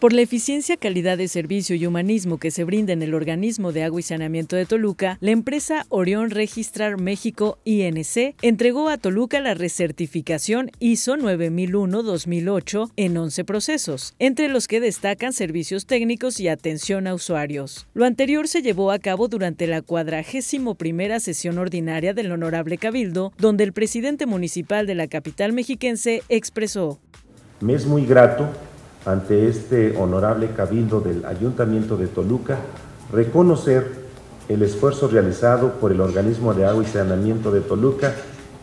Por la eficiencia, calidad de servicio y humanismo que se brinda en el organismo de agua y saneamiento de Toluca, la empresa Orión Registrar México INC entregó a Toluca la recertificación ISO 9001-2008 en 11 procesos, entre los que destacan servicios técnicos y atención a usuarios. Lo anterior se llevó a cabo durante la 41 sesión ordinaria del Honorable Cabildo, donde el presidente municipal de la capital mexiquense expresó: Me es muy grato ante este honorable cabildo del Ayuntamiento de Toluca reconocer el esfuerzo realizado por el organismo de agua y saneamiento de Toluca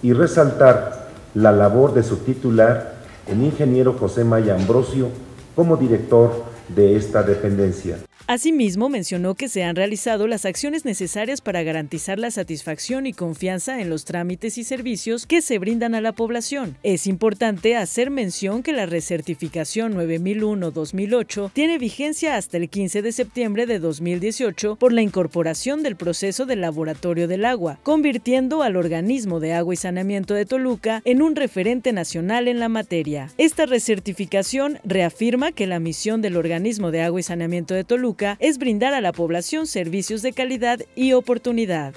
y resaltar la labor de su titular, el ingeniero José Maya Ambrosio, como director de esta dependencia. Asimismo, mencionó que se han realizado las acciones necesarias para garantizar la satisfacción y confianza en los trámites y servicios que se brindan a la población. Es importante hacer mención que la recertificación 9001-2008 tiene vigencia hasta el 15 de septiembre de 2018 por la incorporación del proceso del laboratorio del agua, convirtiendo al organismo de agua y saneamiento de Toluca en un referente nacional en la materia. Esta recertificación reafirma que la misión del organismo de agua y saneamiento de Toluca es brindar a la población servicios de calidad y oportunidad.